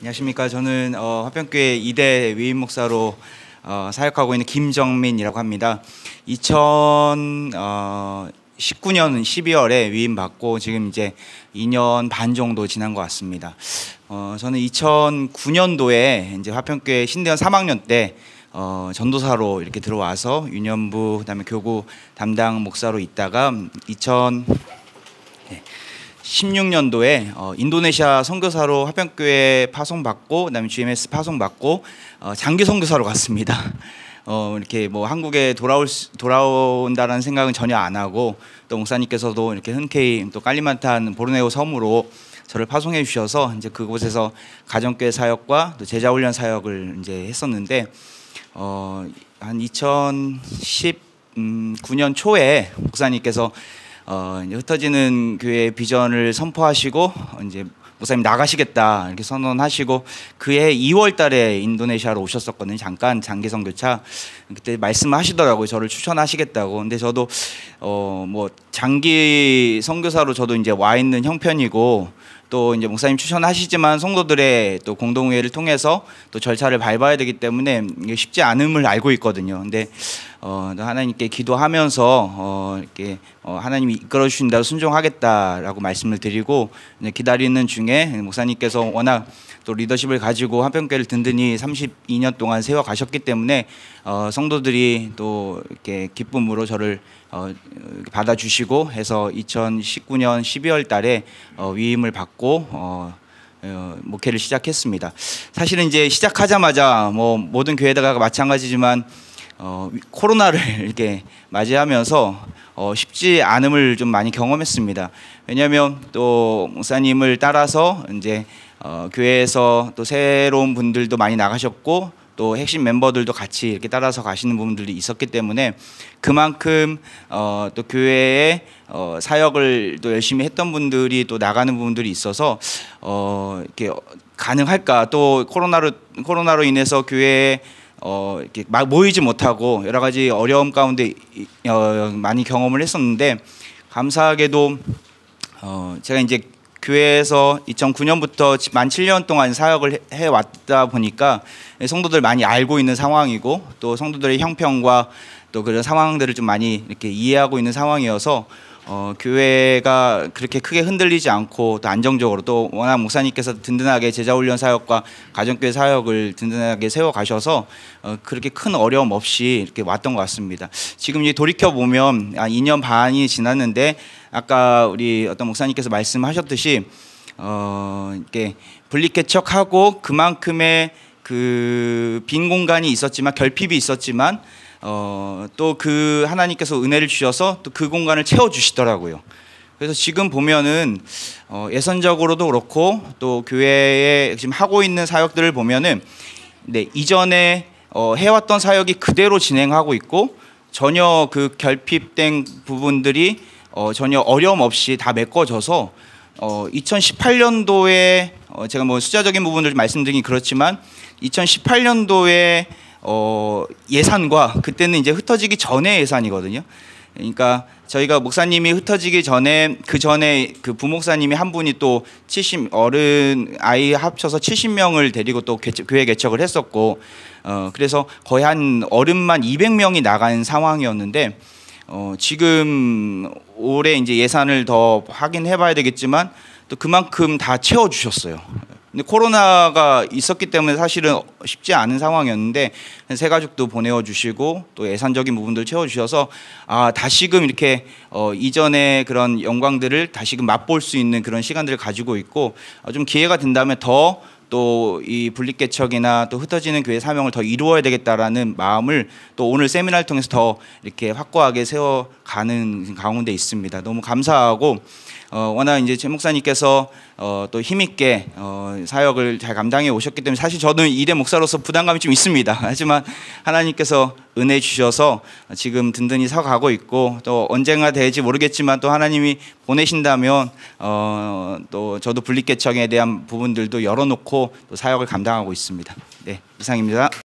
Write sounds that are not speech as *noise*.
안녕하십니까. 저는 어, 화평교회 이대 위임 목사로 어, 사역하고 있는 김정민이라고 합니다. 2019년 어, 12월에 위임 받고 지금 이제 2년 반 정도 지난 것 같습니다. 어, 저는 2009년도에 이제 화평교회 신대원 3학년 때 어, 전도사로 이렇게 들어와서 유년부 그다음에 교구 담당 목사로 있다가 2000 네, 예, 16년도에 어, 인도네시아 선교사로 화병교회 파송받고 그다음에 GMS 파송받고 어, 장기 선교사로 갔습니다. 어, 이렇게 뭐 한국에 돌아올 수, 돌아온다라는 생각은 전혀 안 하고 또 목사님께서도 이렇게 흔쾌히 또 깔리만탄 보르네오 섬으로 저를 파송해 주셔서 이제 그곳에서 가정교회 사역과 또 제자 훈련 사역을 이제 했었는데 어, 한 2019년 초에 목사님께서 어, 이제 흩어지는 교회의 비전을 선포하시고 이제 목사님 나가시겠다 이렇게 선언하시고 그해 2월달에 인도네시아로 오셨었거든요. 잠깐 장기 선교차 그때 말씀하시더라고요. 저를 추천하시겠다고. 근데 저도 어 뭐 장기 선교사로 저도 이제 와 있는 형편이고 또 이제 목사님 추천하시지만 성도들의 또 공동회를 통해서 또 절차를 밟아야 되기 때문에 쉽지 않음을 알고 있거든요. 근데 어, 하나님께 기도하면서 어, 이렇게 어, 하나님이 이끌어 주신다고 순종하겠다라고 말씀을 드리고 기다리는 중에 목사님께서 워낙 또 리더십을 가지고 화평교를 든든히 32년 동안 세워 가셨기 때문에 어, 성도들이 또 이렇게 기쁨으로 저를 어, 받아주시고 해서 2019년 12월 달에 어, 위임을 받고 어, 어, 목회를 시작했습니다. 사실은 이제 시작하자마자 뭐 모든 교회다가 마찬가지지만 어, 코로나를 *laughs* 이렇게 맞이하면서 어, 쉽지 않음을 좀 많이 경험했습니다. 왜냐하면 또 목사님을 따라서 이제 어, 교회에서 또 새로운 분들도 많이 나가셨고 또 핵심 멤버들도 같이 이렇게 따라서 가시는 부분들이 있었기 때문에 그만큼 어, 또 교회에 어, 사역을 또 열심히 했던 분들이 또 나가는 부분들이 있어서 어, 이렇게 가능할까 또 코로나로 코로나로 인해서 교회에 어, 이렇게 막 모이지 못하고 여러 가지 어려움 가운데 어, 많이 경험을 했었는데 감사하게도 어, 제가 이제 교회에서 2009년부터 만 7년 동안 사역을 해왔다 보니까 성도들 많이 알고 있는 상황이고 또 성도들의 형편과 또 그런 상황들을 좀 많이 이렇게 이해하고 있는 상황이어서 어, 교회가 그렇게 크게 흔들리지 않고 또 안정적으로 또 워낙 목사님께서 든든하게 제자훈련 사역과 가정교회 사역을 든든하게 세워 가셔서 어, 그렇게 큰 어려움 없이 이렇게 왔던 것 같습니다. 지금 이제 돌이켜 보면 한 2년 반이 지났는데 아까 우리 어떤 목사님께서 말씀하셨듯이 어, 이렇게 분리개척하고 그만큼의 그 빈 공간이 있었지만 결핍이 있었지만 어, 또 그 하나님께서 은혜를 주셔서 또 그 공간을 채워 주시더라고요. 그래서 지금 보면은 어, 예선적으로도 그렇고 또 교회에 지금 하고 있는 사역들을 보면은 네, 이전에 어, 해왔던 사역이 그대로 진행하고 있고 전혀 그 결핍된 부분들이 어, 전혀 어려움 없이 다 메꿔져서 어, 2018년도에 어, 제가 뭐 숫자적인 부분을 말씀드리긴 그렇지만 2018년도에 어, 예산과 그때는 이제 흩어지기 전에 예산이거든요. 그러니까 저희가 목사님이 흩어지기 전에 그 전에 그 부목사님이 한 분이 또 70 어른 아이 합쳐서 70명을 데리고 또 개척, 교회 개척을 했었고 어 그래서 거의 한 어른만 200명이 나간 상황이었는데 어 지금 올해 이제 예산을 더 확인해 봐야 되겠지만 또 그만큼 다 채워 주셨어요. 근데 코로나가 있었기 때문에 사실은 쉽지 않은 상황이었는데 새 가족도 보내어 주시고 또 예산적인 부분들 채워 주셔서 아 다시금 이렇게 어, 이전의 그런 영광들을 다시금 맛볼 수 있는 그런 시간들을 가지고 있고 어, 좀 기회가 된다면 더 또이분리개척이나또 흩어지는 교회 사명을 더 이루어야 되겠다라는 마음을 또 오늘 세미나를 통해서 더 이렇게 확고하게 세워가는 가운데 있습니다. 너무 감사하고 어, 워낙 이제 최 목사님께서 어, 또 힘있게 어, 사역을 잘 감당해 오셨기 때문에 사실 저는 이대 목사로서 부담감이 좀 있습니다. *laughs* 하지만 하나님께서 은혜 주셔서 지금 든든히 서가고 있고 또 언젠가 될지 모르겠지만 또 하나님이 보내신다면 어, 또 저도 분리계청에 대한 부분들도 열어놓고 또 사역을 감당하고 있습니다. 네, 이상입니다.